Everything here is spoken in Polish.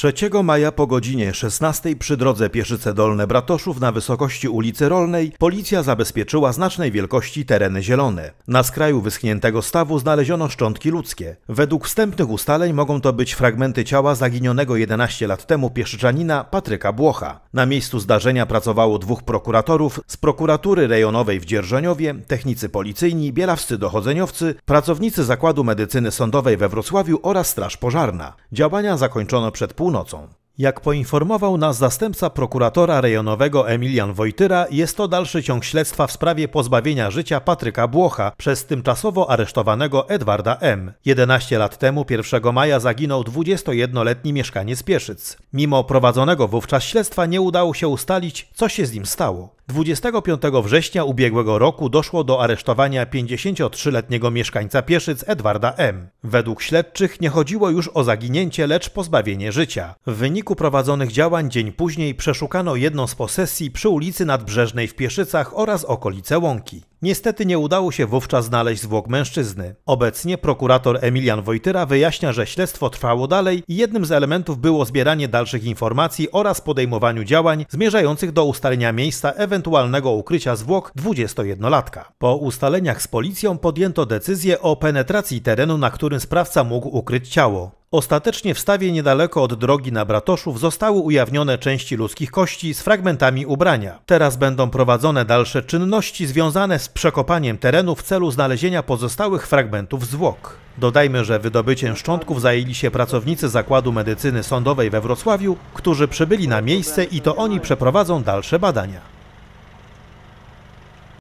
3 maja po godzinie 16 przy drodze Pieszyce Dolne Bratoszów na wysokości ulicy Rolnej policja zabezpieczyła znacznej wielkości tereny zielone. Na skraju wyschniętego stawu znaleziono szczątki ludzkie. Według wstępnych ustaleń mogą to być fragmenty ciała zaginionego 11 lat temu pieszczanina Patryka Błocha. Na miejscu zdarzenia pracowało dwóch prokuratorów z prokuratury rejonowej w Dzierżoniowie, technicy policyjni, bielawscy dochodzeniowcy, pracownicy Zakładu Medycyny Sądowej we Wrocławiu oraz Straż Pożarna. Działania zakończono przed północą. Jak poinformował nas zastępca prokuratora rejonowego Emilian Wojtyra, jest to dalszy ciąg śledztwa w sprawie pozbawienia życia Patryka Błocha przez tymczasowo aresztowanego Edwarda M. 11 lat temu, 1 maja, zaginął 21-letni mieszkaniec Pieszyc. Mimo prowadzonego wówczas śledztwa nie udało się ustalić, co się z nim stało. 25 września ubiegłego roku doszło do aresztowania 53-letniego mieszkańca Pieszyc Edwarda M. Według śledczych nie chodziło już o zaginięcie, lecz pozbawienie życia. W wyniku prowadzonych działań dzień później przeszukano jedną z posesji przy ulicy Nadbrzeżnej w Pieszycach oraz okolice Łąki. Niestety nie udało się wówczas znaleźć zwłok mężczyzny. Obecnie prokurator Emilian Wojtyra wyjaśnia, że śledztwo trwało dalej i jednym z elementów było zbieranie dalszych informacji oraz podejmowaniu działań zmierzających do ustalenia miejsca ewentualnego ukrycia zwłok 21-latka. Po ustaleniach z policją podjęto decyzję o penetracji terenu, na którym sprawca mógł ukryć ciało. Ostatecznie w stawie niedaleko od drogi na Bratoszów zostały ujawnione części ludzkich kości z fragmentami ubrania. Teraz będą prowadzone dalsze czynności związane z przekopaniem terenu w celu znalezienia pozostałych fragmentów zwłok. Dodajmy, że wydobyciem szczątków zajęli się pracownicy Zakładu Medycyny Sądowej we Wrocławiu, którzy przybyli na miejsce i to oni przeprowadzą dalsze badania.